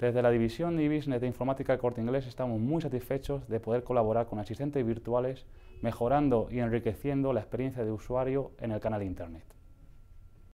Desde la división de business de informática de Corte Inglés estamos muy satisfechos de poder colaborar con asistentes virtuales, mejorando y enriqueciendo la experiencia de usuario en el canal de Internet.